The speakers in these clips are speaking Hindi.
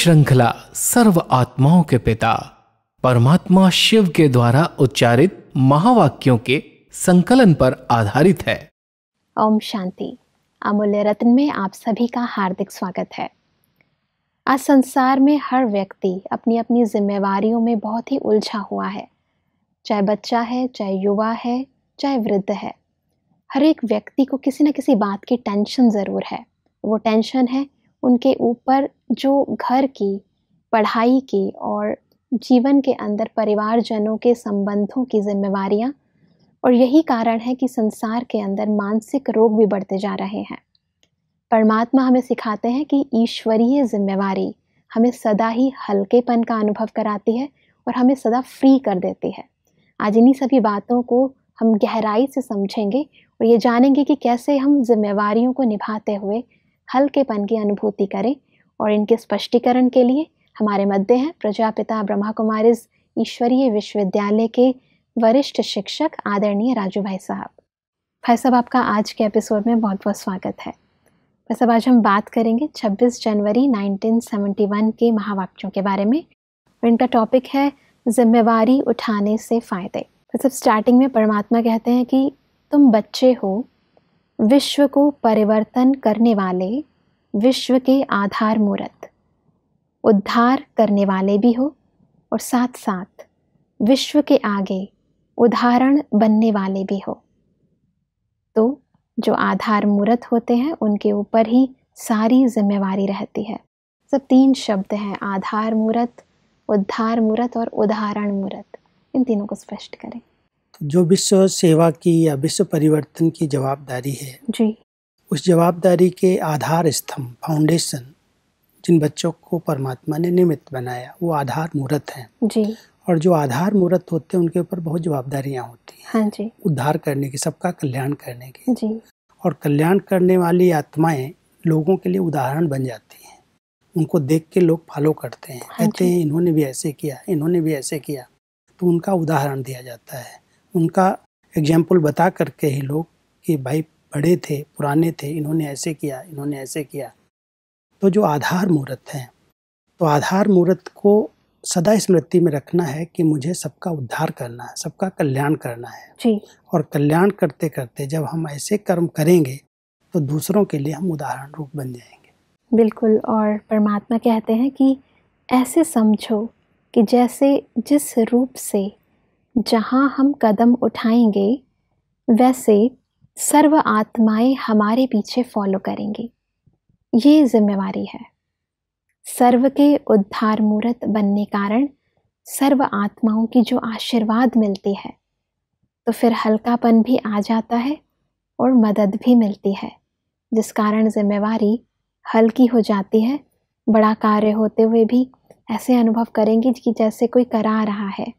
श्रृंखला सर्व आत्माओं के पिता परमात्मा शिव के द्वारा उच्चारित महावाक्यों के संकलन पर आधारित है ओम शांति अमूल्य रत्न में आप सभी का हार्दिक स्वागत है आज संसार में हर व्यक्ति अपनी अपनी जिम्मेवारियों में बहुत ही उलझा हुआ है चाहे बच्चा है चाहे युवा है चाहे वृद्ध है हर एक व्यक्ति को किसी न किसी बात की टेंशन ज़रूर है वो टेंशन है उनके ऊपर जो घर की पढ़ाई की और जीवन के अंदर परिवारजनों के संबंधों की जिम्मेवारियाँ और यही कारण है कि संसार के अंदर मानसिक रोग भी बढ़ते जा रहे हैं परमात्मा हमें सिखाते हैं कि ईश्वरीय जिम्मेवारी हमें सदा ही हल्केपन का अनुभव कराती है और हमें सदा फ्री कर देती है आज इन्हीं सभी बातों को हम गहराई से समझेंगे और ये जानेंगे कि कैसे हम जिम्मेवारियों को निभाते हुए हल्केपन की अनुभूति करें और इनके स्पष्टीकरण के लिए हमारे मध्य हैं प्रजापिता ब्रह्मा कुमारी ईश्वरीय विश्वविद्यालय के वरिष्ठ शिक्षक आदरणीय राजू भाई साहब भाई साहब आपका आज के एपिसोड में बहुत बहुत स्वागत है भाई साहब आज हम बात करेंगे 26 जनवरी 1971 के महावाक्यों के बारे में इनका टॉपिक है जिम्मेवारी उठाने से फ़ायदे भाई साहब स्टार्टिंग में परमात्मा कहते हैं कि तुम बच्चे हो विश्व को परिवर्तन करने वाले विश्व के आधार मूर्त उद्धार करने वाले भी हो और साथ साथ विश्व के आगे उदाहरण बनने वाले भी हो तो जो आधार मूर्त होते हैं उनके ऊपर ही सारी जिम्मेवारी रहती है सब तीन शब्द हैं आधार मूर्त उद्धार मूर्त और उदाहरण मूर्त इन तीनों को स्पष्ट करें जो विश्व सेवा की या विश्व परिवर्तन की जवाबदारी है जी उस जवाबदारी के आधार स्तंभ फाउंडेशन जिन बच्चों को परमात्मा ने निमित्त बनाया वो आधार मूर्त हैं जी और जो आधार मूर्त होते हैं उनके ऊपर बहुत जवाबदारियाँ होती हैं हाँ जी उद्धार करने की सबका कल्याण करने की जी और कल्याण करने वाली आत्माएं लोगों के लिए उदाहरण बन जाती हैं उनको देख के लोग फॉलो करते हैं हाँ कहते हैं इन्होंने भी ऐसे किया इन्होंने भी ऐसे किया तो उनका उदाहरण दिया जाता है उनका एग्जाम्पल बता करके ही लोग कि भाई बड़े थे पुराने थे इन्होंने ऐसे किया इन्होंने ऐसे किया तो जो आधार मुहूर्त हैं तो आधार मुहूर्त को सदा स्मृति में रखना है कि मुझे सबका उद्धार करना है सबका कल्याण करना है जी। और कल्याण करते करते जब हम ऐसे कर्म करेंगे तो दूसरों के लिए हम उदाहरण रूप बन जाएंगे बिल्कुल और परमात्मा कहते हैं कि ऐसे समझो कि जैसे जिस रूप से जहाँ हम कदम उठाएंगे वैसे सर्व आत्माएं हमारे पीछे फॉलो करेंगी ये जिम्मेवारी है सर्व के उद्धार मूर्त बनने कारण सर्व आत्माओं की जो आशीर्वाद मिलती है तो फिर हल्कापन भी आ जाता है और मदद भी मिलती है जिस कारण जिम्मेवारी हल्की हो जाती है बड़ा कार्य होते हुए भी ऐसे अनुभव करेंगे कि जैसे कोई करा रहा है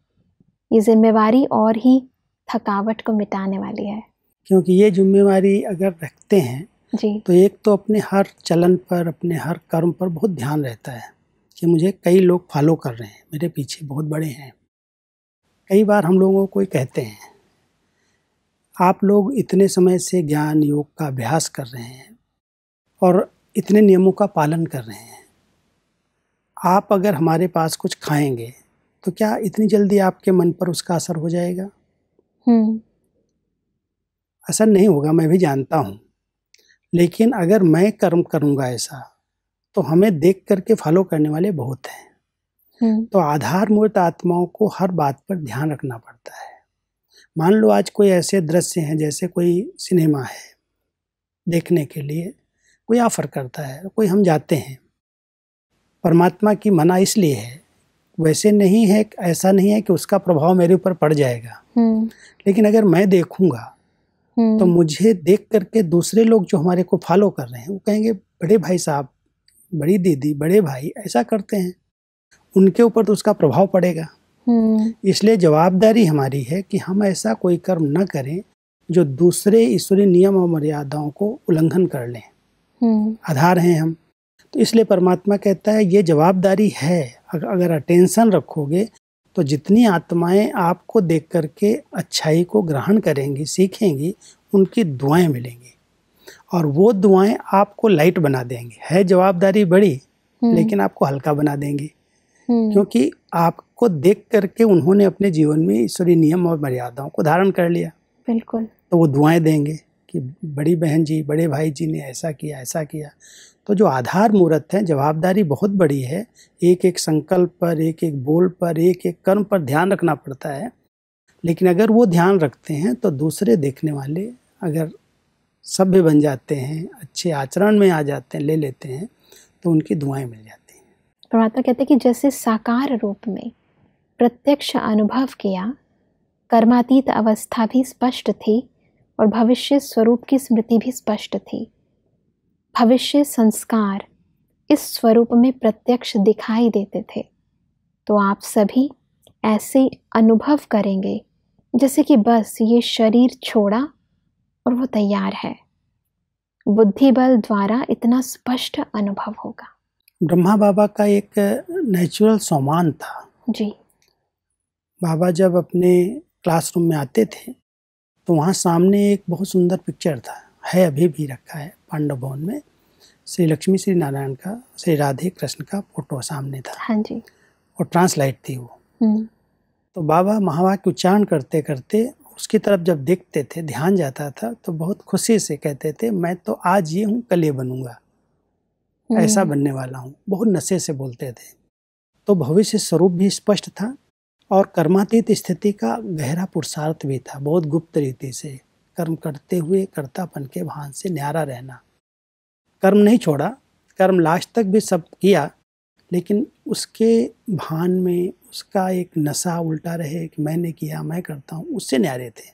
ये जिम्मेवारी और ही थकावट को मिटाने वाली है क्योंकि ये जिम्मेवारी अगर रखते हैं जी तो एक तो अपने हर चलन पर अपने हर कर्म पर बहुत ध्यान रहता है कि मुझे कई लोग फॉलो कर रहे हैं मेरे पीछे बहुत बड़े हैं कई बार हम लोगों को कहते हैं आप लोग इतने समय से ज्ञान योग का अभ्यास कर रहे हैं और इतने नियमों का पालन कर रहे हैं आप अगर हमारे पास कुछ खाएंगे तो क्या इतनी जल्दी आपके मन पर उसका असर हो जाएगा हम्म। असर नहीं होगा मैं भी जानता हूँ लेकिन अगर मैं कर्म करूँगा ऐसा तो हमें देख करके फॉलो करने वाले बहुत हैं हम्म। तो आधारमूर्त आत्माओं को हर बात पर ध्यान रखना पड़ता है मान लो आज कोई ऐसे दृश्य हैं जैसे कोई सिनेमा है देखने के लिए कोई ऑफर करता है कोई हम जाते हैं परमात्मा की मना इसलिए है वैसे नहीं है ऐसा नहीं है कि उसका प्रभाव मेरे ऊपर पड़ जाएगा हम्म। लेकिन अगर मैं देखूंगा हम्म। तो मुझे देख करके दूसरे लोग जो हमारे को फॉलो कर रहे हैं वो कहेंगे बड़े भाई साहब बड़ी दीदी बड़े भाई ऐसा करते हैं उनके ऊपर तो उसका प्रभाव पड़ेगा हम्म। इसलिए जवाबदारी हमारी है कि हम ऐसा कोई कर्म न करें जो दूसरे ईश्वरीय नियम और मर्यादाओं को उल्लंघन कर लें आधार हैं हम तो इसलिए परमात्मा कहता है ये जवाबदारी है अगर अटेंशन रखोगे तो जितनी आत्माएं आपको देख करके अच्छाई को ग्रहण करेंगी सीखेंगी उनकी दुआएं मिलेंगी और वो दुआएं आपको लाइट बना देंगी है जवाबदारी बड़ी हम्म। लेकिन आपको हल्का बना देंगी हम्म। क्योंकि आपको देख करके उन्होंने अपने जीवन में ईश्वरीय नियम और मर्यादाओं को धारण कर लिया बिल्कुल तो वो दुआएं देंगे कि बड़ी बहन जी बड़े भाई जी ने ऐसा किया ऐसा किया तो जो आधार मुहूर्त है जवाबदारी बहुत बड़ी है एक एक संकल्प पर एक एक बोल पर एक एक कर्म पर ध्यान रखना पड़ता है लेकिन अगर वो ध्यान रखते हैं तो दूसरे देखने वाले अगर सभ्य बन जाते हैं अच्छे आचरण में आ जाते हैं ले लेते हैं तो उनकी दुआएं मिल जाती हैं परमात्मा कहते हैं कि जैसे साकार रूप में प्रत्यक्ष अनुभव किया कर्मातीत अवस्था भी स्पष्ट थी और भविष्य स्वरूप की स्मृति भी स्पष्ट थी भविष्य संस्कार इस स्वरूप में प्रत्यक्ष दिखाई देते थे तो आप सभी ऐसे अनुभव करेंगे जैसे कि बस ये शरीर छोड़ा और वो तैयार है बुद्धि बल द्वारा इतना स्पष्ट अनुभव होगा ब्रह्मा बाबा का एक नेचुरल सामान था जी बाबा जब अपने क्लासरूम में आते थे तो वहाँ सामने एक बहुत सुंदर पिक्चर था है अभी भी रखा है पांडव भवन में श्री लक्ष्मी श्री नारायण का श्री राधे कृष्ण का फोटो सामने था हाँ जी और ट्रांसलाइट थी वो हम्म। तो बाबा महावाक्य उच्चारण करते करते उसकी तरफ जब देखते थे ध्यान जाता था तो बहुत खुशी से कहते थे मैं तो आज ये हूँ कल ये बनूंगा हम्म। ऐसा बनने वाला हूँ बहुत नशे से बोलते थे तो भविष्य स्वरूप भी स्पष्ट था और कर्मातीत स्थिति का गहरा पुरुषार्थ भी था बहुत गुप्त रीति से कर्म करते हुए कर्तापन के भान से न्यारा रहना कर्म नहीं छोड़ा कर्म लास्ट तक भी सब किया लेकिन उसके भान में उसका एक नशा उल्टा रहे कि मैंने किया मैं करता हूँ उससे न्यारे थे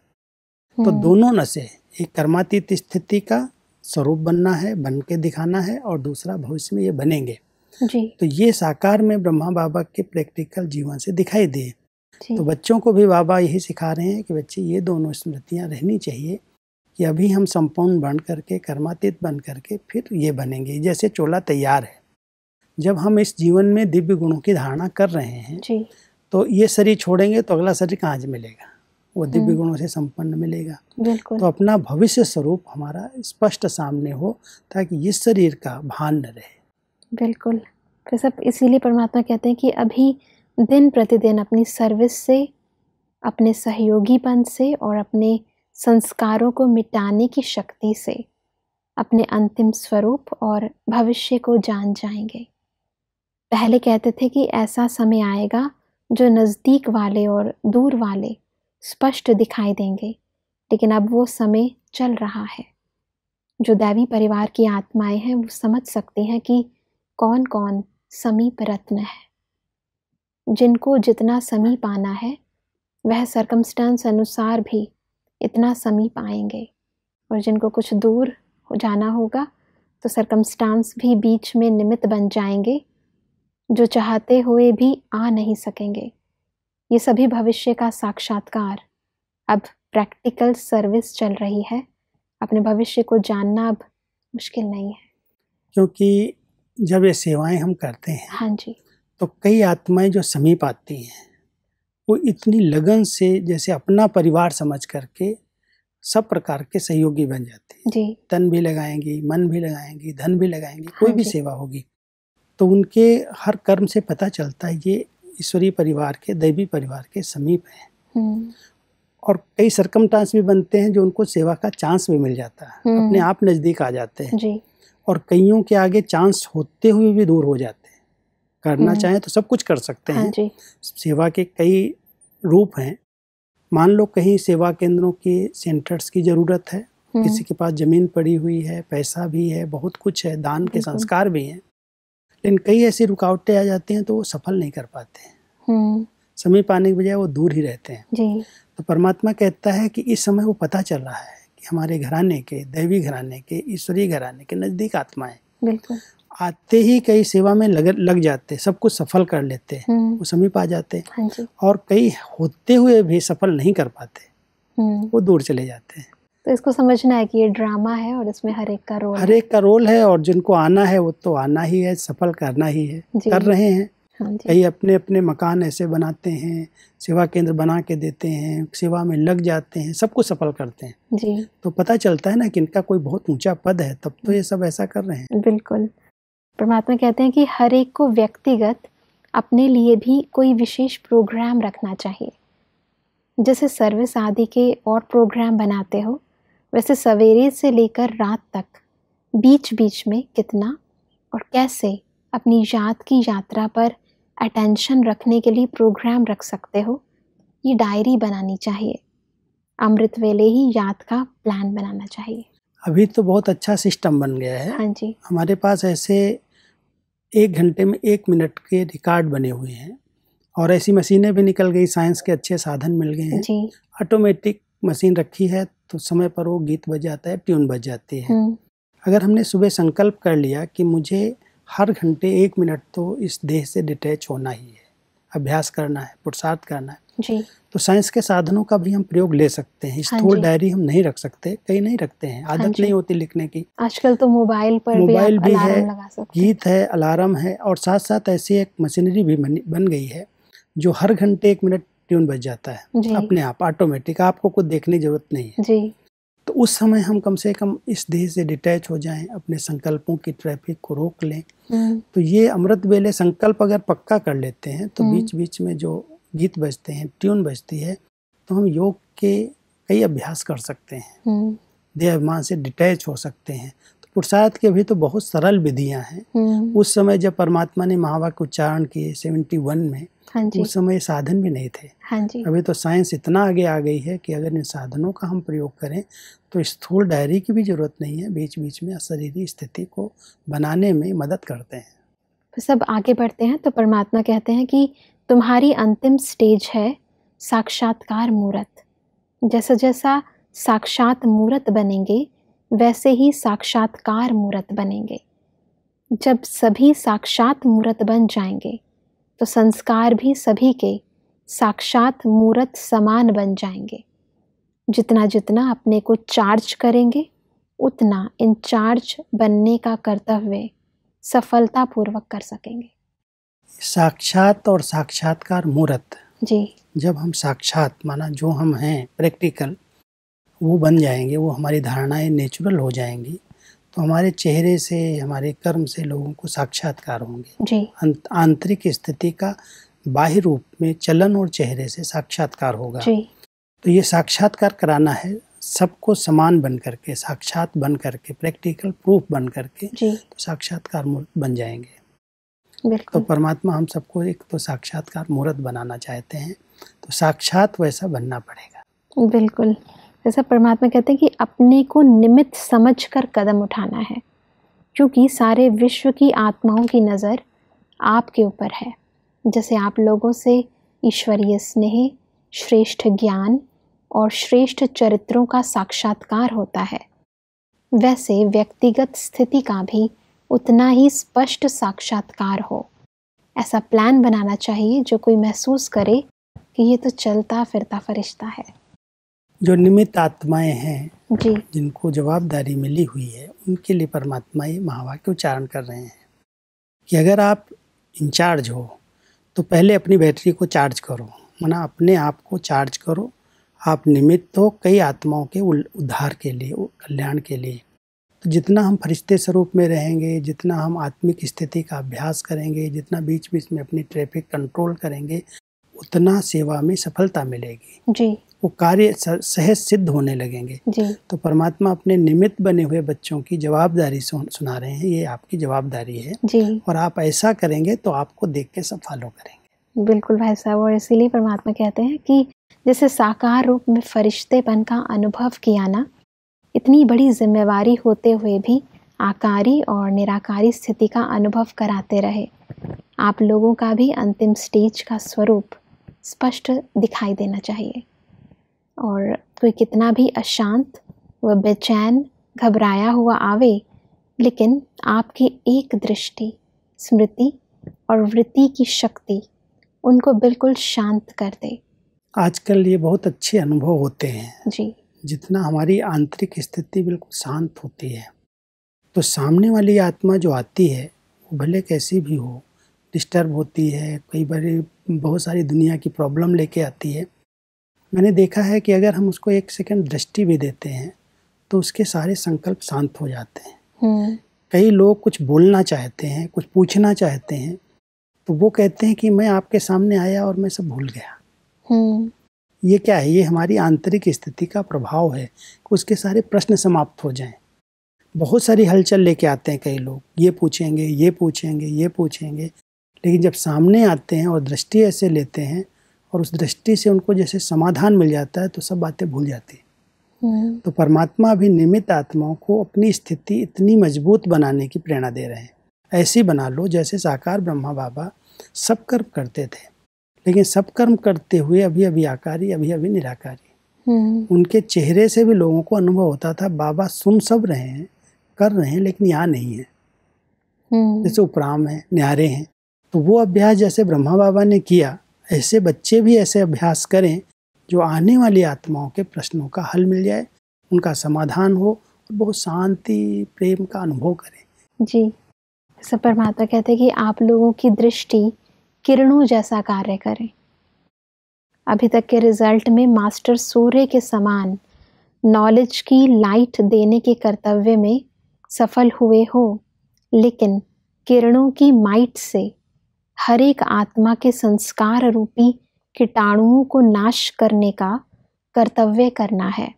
तो हम्म। दोनों नशे एक कर्मातीत स्थिति का स्वरूप बनना है बन के दिखाना है और दूसरा भविष्य में ये बनेंगे जी। तो ये साकार में ब्रह्मा बाबा के प्रैक्टिकल जीवन से दिखाई दिए तो बच्चों को भी बाबा यही सिखा रहे हैं कि बच्चे ये दोनों स्मृतियाँ रहनी चाहिए कि अभी हम संपूर्ण बन करके कर्मातीत बन करके फिर ये बनेंगे जैसे चोला तैयार है जब हम इस जीवन में दिव्य गुणों की धारणा कर रहे हैं जी। तो ये शरीर छोड़ेंगे तो अगला शरीर कहाँ मिलेगा वो दिव्य हम्म। गुणों से संपन्न मिलेगा तो अपना भविष्य स्वरूप हमारा स्पष्ट सामने हो ताकि इस शरीर का भान न रहे बिल्कुल तो सब इसीलिए परमात्मा कहते हैं कि अभी दिन प्रतिदिन अपनी सर्विस से अपने सहयोगीपन से और अपने संस्कारों को मिटाने की शक्ति से अपने अंतिम स्वरूप और भविष्य को जान जाएंगे पहले कहते थे कि ऐसा समय आएगा जो नज़दीक वाले और दूर वाले स्पष्ट दिखाई देंगे लेकिन अब वो समय चल रहा है जो दैवी परिवार की आत्माएं हैं वो समझ सकती हैं कि कौन कौन समीप रत्न है जिनको जितना समी पाना है वह सरकमस्टेंस अनुसार भी इतना समी पाएंगे और जिनको कुछ दूर हो जाना होगा तो सरकमस्टांस भी बीच में निमित्त बन जाएंगे जो चाहते हुए भी आ नहीं सकेंगे ये सभी भविष्य का साक्षात्कार अब प्रैक्टिकल सर्विस चल रही है अपने भविष्य को जानना अब मुश्किल नहीं है क्योंकि जब ये सेवाएं हम करते हैं हाँ जी तो कई आत्माएं जो समीप आती हैं वो इतनी लगन से जैसे अपना परिवार समझ करके सब प्रकार के सहयोगी बन जाते हैं तन भी लगाएंगी मन भी लगाएंगी धन भी लगाएंगी कोई हाँ भी सेवा होगी तो उनके हर कर्म से पता चलता है ये ईश्वरीय परिवार के दैवी परिवार के समीप हैं हम्म। और कई सरकम भी बनते हैं जो उनको सेवा का चांस भी मिल जाता है अपने हम्म। आप नज़दीक आ जाते हैं और कईयों के आगे चांस होते हुए भी दूर हो जाते हैं करना हम्म। चाहें तो सब कुछ कर सकते हाँ हैं सेवा के कई रूप हैं मान लो कहीं सेवा केंद्रों के सेंटर्स की ज़रूरत है हम्म। किसी के पास ज़मीन पड़ी हुई है पैसा भी है बहुत कुछ है दान के संस्कार भी हैं लेकिन कई ऐसी रुकावटें आ जाती हैं तो वो सफल नहीं कर पाते हैं हम्म। समय पाने के बजाय वो दूर ही रहते हैं जी। तो परमात्मा कहता है कि इस समय वो पता चल रहा है कि हमारे घराने के दैवी घराने के ईश्वरीय घराने के नज़दीक आत्मा है आते ही कई सेवा में लग लग जाते सब कुछ सफल कर लेते हैं हम्म। वो समीप आ जाते हैं हाँ और कई होते हुए भी सफल नहीं कर पाते हम्म। वो दूर चले जाते हैं तो इसको समझना है कि ये ड्रामा है और इसमें हर एक का रोल हर एक का रोल है और जिनको आना है वो तो आना ही है सफल करना ही है कर रहे हैं हाँ कई अपने अपने मकान ऐसे बनाते हैं सेवा केंद्र बना के देते हैं सेवा में लग जाते हैं सबको सफल करते हैं जी तो पता चलता है ना कि इनका कोई बहुत ऊंचा पद है तब तो ये सब ऐसा कर रहे हैं बिल्कुल परमात्मा कहते हैं कि हर एक को व्यक्तिगत अपने लिए भी कोई विशेष प्रोग्राम रखना चाहिए जैसे सर्विस आदि के और प्रोग्राम बनाते हो वैसे सवेरे से लेकर रात तक बीच बीच में कितना और कैसे अपनी याद की यात्रा पर अटेंशन रखने के लिए प्रोग्राम रख सकते हो ये डायरी बनानी चाहिए अमृत वेले ही याद का प्लान बनाना चाहिए अभी तो बहुत अच्छा सिस्टम बन गया है हाँ जी हमारे पास ऐसे एक घंटे में एक मिनट के रिकॉर्ड बने हुए हैं और ऐसी मशीनें भी निकल गई साइंस के अच्छे साधन मिल गए हैं ऑटोमेटिक मशीन रखी है तो समय पर वो गीत बज जाता है ट्यून बज जाती है हम्म। अगर हमने सुबह संकल्प कर लिया कि मुझे हर घंटे एक मिनट तो इस देह से डिटैच होना ही है अभ्यास करना है पुरुषार्थ करना है जी तो साइंस के साधनों का भी हम प्रयोग ले सकते हैं हाँ स्थूल डायरी हम नहीं रख सकते कहीं नहीं रखते हैं हाँ आदत नहीं होती लिखने की आजकल तो मोबाइल पर मोबाइल भी, भी है गीत है अलार्म है और साथ साथ ऐसी एक मशीनरी भी बन गई है जो हर घंटे एक मिनट ट्यून बज जाता है अपने आप ऑटोमेटिक आपको कुछ देखने की जरूरत नहीं है जी तो उस समय हम कम से कम इस देह से डिटैच हो जाएं अपने संकल्पों की ट्रैफिक को रोक लें हम्म। तो ये अमृत वेले संकल्प अगर पक्का कर लेते हैं तो हम्म। बीच बीच में जो गीत बजते हैं ट्यून बजती है तो हम योग के कई अभ्यास कर सकते हैं हम्म। देह अभिमान से डिटैच हो सकते हैं तो पुरुषार्थ के भी तो बहुत सरल विधियां हैं हम्म। उस समय जब परमात्मा ने महावाक्य उच्चारण किए सेवेंटी वन में हाँ उस समय साधन भी नहीं थे हाँ अभी तो साइंस इतना आगे आ गई है कि अगर इन साधनों का हम प्रयोग करें तो स्थूल डायरी की भी जरूरत नहीं है बीच बीच में शरीरी स्थिति को बनाने में मदद करते हैं सब आगे बढ़ते हैं तो परमात्मा कहते हैं कि तुम्हारी अंतिम स्टेज है साक्षात्कार मूर्त जैसा जैसा साक्षात मूर्त बनेंगे वैसे ही साक्षात्कार मूर्त बनेंगे जब सभी साक्षात मूर्त बन जाएंगे तो संस्कार भी सभी के साक्षात मूर्त समान बन जाएंगे जितना जितना अपने को चार्ज करेंगे उतना इन चार्ज बनने का कर्तव्य सफलतापूर्वक कर सकेंगे साक्षात और साक्षात्कार मुहूर्त जी जब हम साक्षात माना जो हम हैं प्रैक्टिकल वो बन जाएंगे वो हमारी धारणाएं नेचुरल हो जाएंगी तो हमारे चेहरे से हमारे कर्म से लोगों को साक्षात्कार होंगे जी अं, आंतरिक स्थिति का बाह्य रूप में चलन और चेहरे से साक्षात्कार होगा जी तो ये साक्षात्कार कराना है सबको समान बन करके साक्षात बन करके प्रैक्टिकल प्रूफ बन करके जी तो साक्षात्कार बन जाएंगे तो परमात्मा हम सबको एक तो साक्षात्कार मुहूर्त बनाना चाहते हैं तो साक्षात वैसा बनना पड़ेगा बिल्कुल जैसा परमात्मा कहते हैं कि अपने को निमित्त समझ कर कदम उठाना है क्योंकि सारे विश्व की आत्माओं की नज़र आपके ऊपर है जैसे आप लोगों से ईश्वरीय स्नेह श्रेष्ठ ज्ञान और श्रेष्ठ चरित्रों का साक्षात्कार होता है वैसे व्यक्तिगत स्थिति का भी उतना ही स्पष्ट साक्षात्कार हो ऐसा प्लान बनाना चाहिए जो कोई महसूस करे कि ये तो चलता फिरता फरिश्ता है जो निमित आत्माएं हैं जी जिनको जवाबदारी मिली हुई है उनके लिए परमात्मा ये महावाक्य उच्चारण कर रहे हैं कि अगर आप इंचार्ज हो तो पहले अपनी बैटरी को चार्ज करो मना अपने आप को चार्ज करो आप निमित्त हो कई आत्माओं के उद्धार के लिए कल्याण के लिए जितना हम फरिश्ते स्वरूप में रहेंगे जितना हम आत्मिक स्थिति का अभ्यास करेंगे जितना बीच बीच में अपनी ट्रैफिक कंट्रोल करेंगे उतना सेवा में सफलता मिलेगी जी वो कार्य सहज सिद्ध होने लगेंगे जी तो परमात्मा अपने निमित्त बने हुए बच्चों की जवाबदारी सुना रहे हैं ये आपकी जवाबदारी है जी और आप ऐसा करेंगे तो आपको देख के सब फॉलो करेंगे बिल्कुल भाई साहब और इसीलिए परमात्मा कहते हैं कि जैसे साकार रूप में फरिश्तेपन का अनुभव किया ना इतनी बड़ी जिम्मेवारी होते हुए भी आकारी और निराकारी स्थिति का अनुभव कराते रहे आप लोगों का भी अंतिम स्टेज का स्वरूप स्पष्ट दिखाई देना चाहिए और कोई कितना भी अशांत व बेचैन घबराया हुआ आवे लेकिन आपकी एक दृष्टि स्मृति और वृत्ति की शक्ति उनको बिल्कुल शांत कर दे आजकल ये बहुत अच्छे अनुभव होते हैं जी जितना हमारी आंतरिक स्थिति बिल्कुल शांत होती है तो सामने वाली आत्मा जो आती है वो भले कैसी भी हो डिस्टर्ब होती है कई बार बहुत सारी दुनिया की प्रॉब्लम लेके आती है मैंने देखा है कि अगर हम उसको एक सेकंड दृष्टि भी देते हैं तो उसके सारे संकल्प शांत हो जाते हैं हम्म। कई लोग कुछ बोलना चाहते हैं कुछ पूछना चाहते हैं तो वो कहते हैं कि मैं आपके सामने आया और मैं सब भूल गया हम्म। ये क्या है ये हमारी आंतरिक स्थिति का प्रभाव है कि उसके सारे प्रश्न समाप्त हो जाएं बहुत सारी हलचल लेके आते हैं कई लोग ये पूछेंगे ये पूछेंगे ये पूछेंगे लेकिन जब सामने आते हैं और दृष्टि ऐसे लेते हैं और उस दृष्टि से उनको जैसे समाधान मिल जाता है तो सब बातें भूल जाती हैं हम्म। तो परमात्मा भी निमित आत्माओं को अपनी स्थिति इतनी मजबूत बनाने की प्रेरणा दे रहे हैं ऐसी बना लो जैसे साकार ब्रह्मा बाबा सब कर्म करते थे लेकिन सब कर्म करते हुए अभी अभी आकारी अभी अभी निराकारी हम्म। उनके चेहरे से भी लोगों को अनुभव होता था बाबा सुन सब रहे हैं कर रहे हैं लेकिन यहाँ नहीं है हम्म। जैसे उपराम है न्यारे हैं तो वो अभ्यास जैसे ब्रह्मा बाबा ने किया ऐसे बच्चे भी ऐसे अभ्यास करें जो आने वाली आत्माओं के प्रश्नों का हल मिल जाए उनका समाधान हो और बहुत शांति प्रेम का अनुभव करें जी सब परमात्मा कहते हैं कि आप लोगों की दृष्टि किरणों जैसा कार्य करें अभी तक के रिजल्ट में मास्टर सूर्य के समान नॉलेज की लाइट देने के कर्तव्य में सफल हुए हो लेकिन किरणों की माइट से हर एक आत्मा के संस्कार रूपी कीटाणुओं को नाश करने का कर्तव्य करना है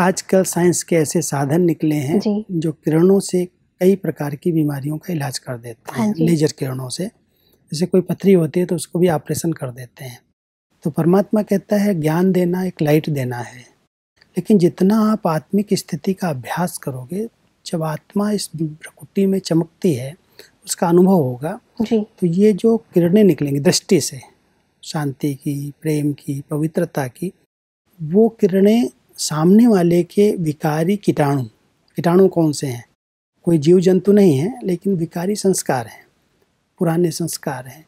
आजकल साइंस के ऐसे साधन निकले हैं जो किरणों से कई प्रकार की बीमारियों का इलाज कर देते हाँ हैं लेजर किरणों से जैसे कोई पथरी होती है तो उसको भी ऑपरेशन कर देते हैं तो परमात्मा कहता है ज्ञान देना एक लाइट देना है लेकिन जितना आप आत्मिक स्थिति का अभ्यास करोगे जब आत्मा इस प्रकृति में चमकती है उसका अनुभव होगा जी। तो ये जो किरणें निकलेंगी दृष्टि से शांति की प्रेम की पवित्रता की वो किरणें सामने वाले के विकारी कीटाणु कीटाणु कौन से हैं कोई जीव जंतु नहीं है लेकिन विकारी संस्कार हैं पुराने संस्कार हैं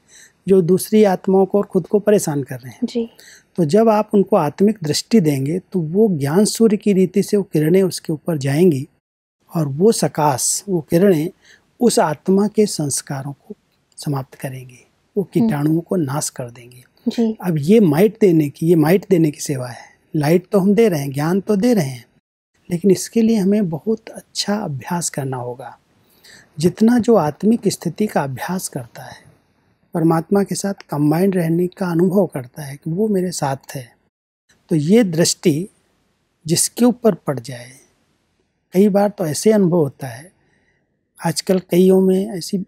जो दूसरी आत्माओं को और खुद को परेशान कर रहे हैं जी तो जब आप उनको आत्मिक दृष्टि देंगे तो वो ज्ञान सूर्य की रीति से वो किरणें उसके ऊपर जाएंगी और वो सकाश वो किरणें उस आत्मा के संस्कारों को समाप्त करेंगी वो हम्म। कीटाणुओं को नाश कर देंगे अब ये माइट देने की ये माइट देने की सेवा है लाइट तो हम दे रहे हैं ज्ञान तो दे रहे हैं लेकिन इसके लिए हमें बहुत अच्छा अभ्यास करना होगा जितना जो आत्मिक स्थिति का अभ्यास करता है परमात्मा के साथ कंबाइंड रहने का अनुभव करता है कि वो मेरे साथ है तो ये दृष्टि जिसके ऊपर पड़ जाए कई बार तो ऐसे अनुभव होता है आजकल कईयों में ऐसी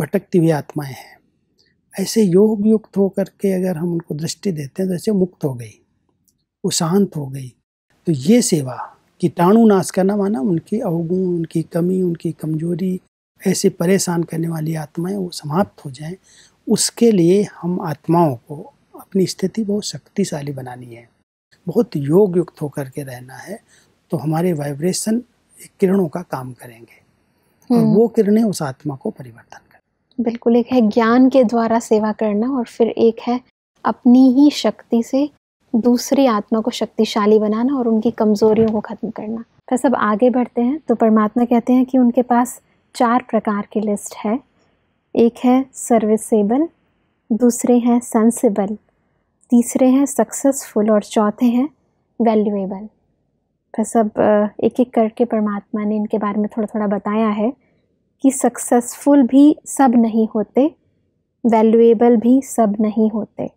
भटकती हुई आत्माएं हैं ऐसे योग युक्त होकर के अगर हम उनको दृष्टि देते हैं तो ऐसे मुक्त हो गई वो शांत हो गई तो ये सेवा कीटाणु नाश करना माना उनकी अवगुण उनकी कमी उनकी कमजोरी ऐसे परेशान करने वाली आत्माएं वो समाप्त हो जाएं उसके लिए हम आत्माओं को अपनी स्थिति बहुत शक्तिशाली बनानी है बहुत योग युक्त होकर के रहना है तो हमारे वाइब्रेशन किरणों का काम करेंगे और हम्म। वो किरणें उस आत्मा को परिवर्तन कर बिल्कुल एक है ज्ञान के द्वारा सेवा करना और फिर एक है अपनी ही शक्ति से दूसरी आत्मा को शक्तिशाली बनाना और उनकी कमजोरियों को खत्म करना तो सब आगे बढ़ते हैं तो परमात्मा कहते हैं कि उनके पास चार प्रकार की लिस्ट है एक है सर्विसेबल दूसरे हैं सेंसिबल तीसरे हैं सक्सेसफुल और चौथे हैं वैल्यूएबल तो सब एक एक करके परमात्मा ने इनके बारे में थोड़ा थोड़ा बताया है कि सक्सेसफुल भी सब नहीं होते वैल्यूएबल भी सब नहीं होते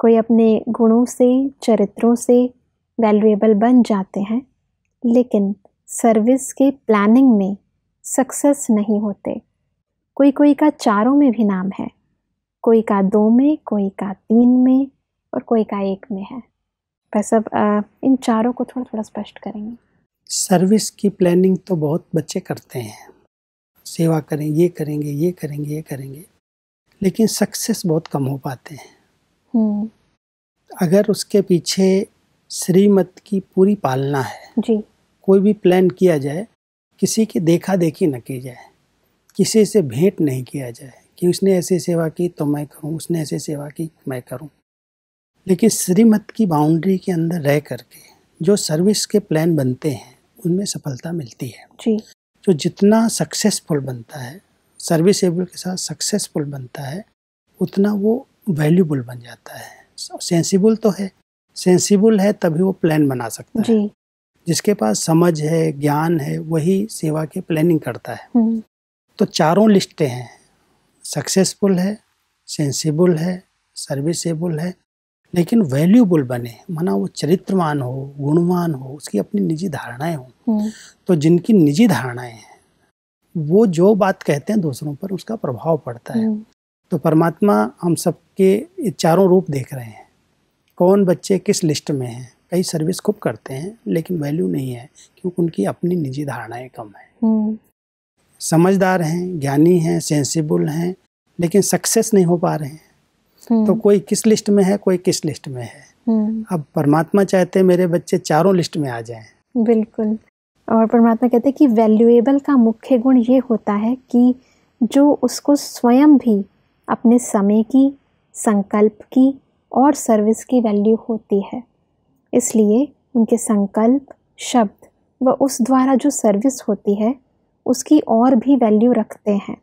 कोई अपने गुणों से चरित्रों से वैल्यूएबल बन जाते हैं लेकिन सर्विस के प्लानिंग में सक्सेस नहीं होते कोई कोई का चारों में भी नाम है कोई का दो में कोई का तीन में और कोई का एक में है बस अब इन चारों को थोड़ा थोड़ा स्पष्ट करेंगे सर्विस की प्लानिंग तो बहुत बच्चे करते हैं सेवा करें ये करेंगे ये करेंगे ये करेंगे लेकिन सक्सेस बहुत कम हो पाते हैं हम्म। अगर उसके पीछे श्रीमत की पूरी पालना है जी कोई भी प्लान किया जाए किसी की देखा देखी न की जाए किसी से भेंट नहीं किया जाए कि उसने ऐसी सेवा की तो मैं करूं उसने ऐसी सेवा की मैं करूं लेकिन श्रीमत की बाउंड्री के अंदर रह करके जो सर्विस के प्लान बनते हैं उनमें सफलता मिलती है जी जो जितना सक्सेसफुल बनता है सर्विस एबल के साथ सक्सेसफुल बनता है उतना वो वैल्यूबल बन जाता है सेंसिबल तो है सेंसिबल है तभी वो प्लान बना सकता है जिसके पास समझ है ज्ञान है वही सेवा की प्लानिंग करता है हम्म। तो चारों लिस्टें हैं सक्सेसफुल है सेंसिबल है सर्विसेबल है लेकिन वैल्यूबल बने माना वो चरित्रवान हो गुणवान हो उसकी अपनी निजी धारणाएं हो हम्म। तो जिनकी निजी धारणाएं हैं वो जो बात कहते हैं दूसरों पर उसका प्रभाव पड़ता है हम्म। तो परमात्मा हम सबके चारों रूप देख रहे हैं कौन बच्चे किस लिस्ट में हैं कई सर्विस खूब करते हैं लेकिन वैल्यू नहीं है क्योंकि उनकी अपनी निजी धारणाएं कम है हम्म। समझदार हैं ज्ञानी हैं सेंसिबल हैं लेकिन सक्सेस नहीं हो पा रहे हैं तो हम्म। कोई किस लिस्ट में है कोई किस लिस्ट में है हम्म। अब परमात्मा चाहते हैं मेरे बच्चे चारों लिस्ट में आ जाएं बिल्कुल और परमात्मा कहते हैं कि वैल्यूएबल का मुख्य गुण ये होता है कि जो उसको स्वयं भी अपने समय की संकल्प की और सर्विस की वैल्यू होती है इसलिए उनके संकल्प शब्द व उस द्वारा जो सर्विस होती है उसकी और भी वैल्यू रखते हैं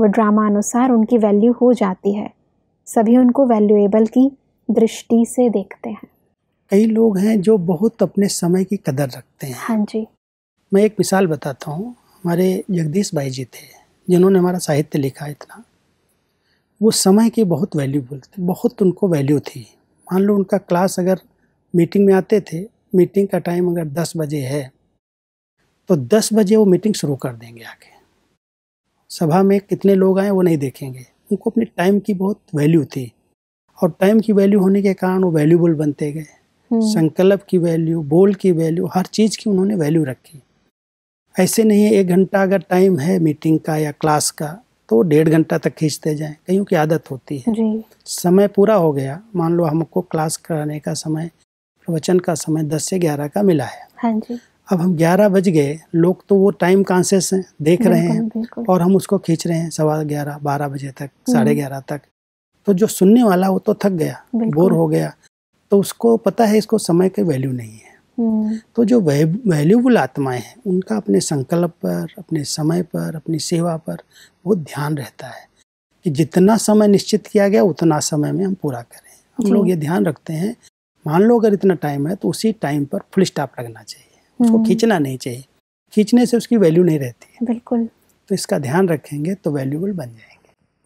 वो ड्रामा अनुसार उनकी वैल्यू हो जाती है सभी उनको वैल्यूएबल की दृष्टि से देखते हैं कई लोग हैं जो बहुत अपने समय की कदर रखते हैं हाँ जी मैं एक मिसाल बताता हूँ हमारे जगदीश भाई जी थे जिन्होंने हमारा साहित्य लिखा इतना वो समय की बहुत वैल्यू बोलते बहुत उनको वैल्यू थी मान लो उनका क्लास अगर मीटिंग में आते थे मीटिंग का टाइम अगर दस बजे है तो दस बजे वो मीटिंग शुरू कर देंगे आके सभा में कितने लोग आए वो नहीं देखेंगे उनको अपने टाइम की बहुत वैल्यू थी और टाइम की वैल्यू होने के कारण वो वैल्यूबल बनते गए हम्म। संकल्प की वैल्यू बोल की वैल्यू हर चीज़ की उन्होंने वैल्यू रखी ऐसे नहीं है एक घंटा अगर टाइम है मीटिंग का या क्लास का तो डेढ़ घंटा तक खींचते जाएं कईयों की आदत होती है समय पूरा हो गया मान लो हमको क्लास कराने का समय वचन का समय दस से ग्यारह का मिला है हाँ जी अब हम ग्यारह बज गए लोग तो वो टाइम कॉन्शियस हैं देख रहे हैं और हम उसको खींच रहे हैं सवा ग्यारह बारह बजे तक हम्म। साढ़े ग्यारह तक तो जो सुनने वाला वो तो थक गया बोर हो गया तो उसको पता है इसको समय की वैल्यू नहीं है हम्म। तो जो वैल्यूबल आत्माएं हैं उनका अपने संकल्प पर अपने समय पर अपनी सेवा पर वो ध्यान रहता है कि जितना समय निश्चित किया गया उतना समय में हम पूरा करें हम लोग ये ध्यान रखते हैं मान लो अगर इतना टाइम है तो उसी टाइम पर फुल स्टॉप लगना चाहिए उसको हम्म। खींचना नहीं चाहिए खींचने से उसकी वैल्यू नहीं रहती है बिल्कुल तो इसका ध्यान रखेंगे तो वैल्यूबल बन जाएंगे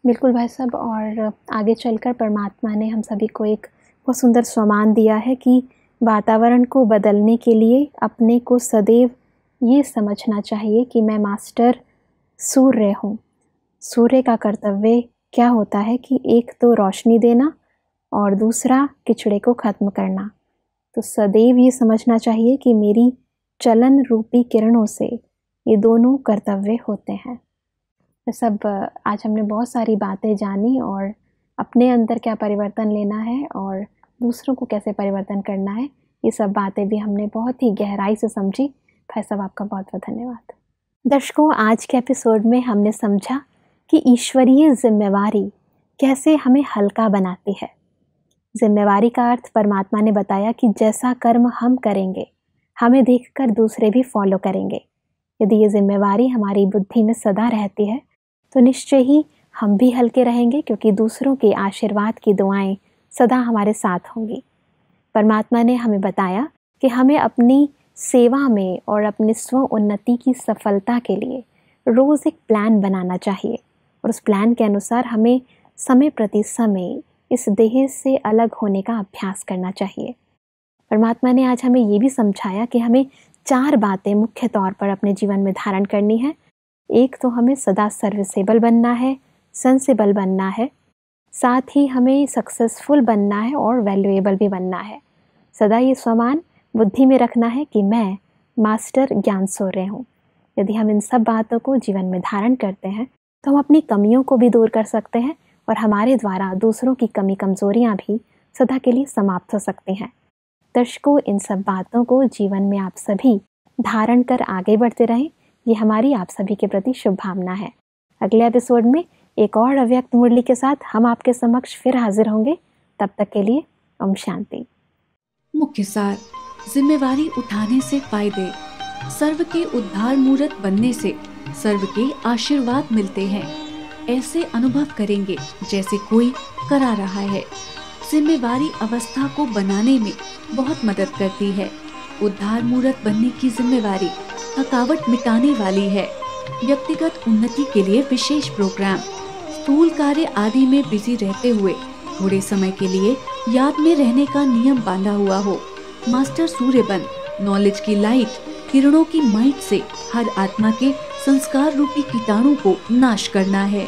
बिल्कुल भाई साहब और आगे चलकर परमात्मा ने हम सभी को एक बहुत सुंदर सामान दिया है कि वातावरण को बदलने के लिए अपने को सदैव ये समझना चाहिए कि मैं मास्टर सूर्य हूँ सूर्य का कर्तव्य क्या होता है कि एक तो रोशनी देना और दूसरा किचड़े को ख़त्म करना तो सदैव ये समझना चाहिए कि मेरी चलन रूपी किरणों से ये दोनों कर्तव्य होते हैं तो सब आज हमने बहुत सारी बातें जानी और अपने अंदर क्या परिवर्तन लेना है और दूसरों को कैसे परिवर्तन करना है ये सब बातें भी हमने बहुत ही गहराई से समझी भाई साहब आपका बहुत बहुत धन्यवाद दर्शकों आज के एपिसोड में हमने समझा कि ईश्वरीय जिम्मेवारी कैसे हमें हल्का बनाती है जिम्मेवारी का अर्थ परमात्मा ने बताया कि जैसा कर्म हम करेंगे हमें देखकर दूसरे भी फॉलो करेंगे यदि ये जिम्मेवारी हमारी बुद्धि में सदा रहती है तो निश्चय ही हम भी हल्के रहेंगे क्योंकि दूसरों के आशीर्वाद की दुआएं सदा हमारे साथ होंगी परमात्मा ने हमें बताया कि हमें अपनी सेवा में और अपने स्व उन्नति की सफलता के लिए रोज़ एक प्लान बनाना चाहिए और उस प्लान के अनुसार हमें समय प्रति समय इस देह से अलग होने का अभ्यास करना चाहिए परमात्मा ने आज हमें ये भी समझाया कि हमें चार बातें मुख्य तौर पर अपने जीवन में धारण करनी है एक तो हमें सदा सर्विसेबल बनना है सेंसिबल बनना है साथ ही हमें सक्सेसफुल बनना है और वैल्यूएबल भी बनना है सदा ये समान बुद्धि में रखना है कि मैं मास्टर ज्ञान रहे हूँ यदि हम इन सब बातों को जीवन में धारण करते हैं तो हम अपनी कमियों को भी दूर कर सकते हैं और हमारे द्वारा दूसरों की कमी कमजोरियाँ भी सदा के लिए समाप्त हो सकती हैं दर्शकों इन सब बातों को जीवन में आप सभी धारण कर आगे बढ़ते रहें ये हमारी आप सभी के प्रति भावना है अगले एपिसोड में एक और अव्यक्त मुरली के साथ हम आपके समक्ष फिर हाजिर होंगे तब तक के लिए ओम शांति मुख्य सार जिम्मेवारी उठाने से फायदे सर्व के उद्धार मूर्त बनने से सर्व के आशीर्वाद मिलते हैं ऐसे अनुभव करेंगे जैसे कोई करा रहा है जिम्मेवारी अवस्था को बनाने में बहुत मदद करती है उद्धार मूर्त बनने की जिम्मेवारी थकावट मिटाने वाली है व्यक्तिगत उन्नति के लिए विशेष प्रोग्राम स्कूल कार्य आदि में बिजी रहते हुए थोड़े समय के लिए याद में रहने का नियम बांधा हुआ हो मास्टर सूर्यबन नॉलेज की लाइट किरणों की माइट से हर आत्मा के संस्कार रूपी कीटाणु को नाश करना है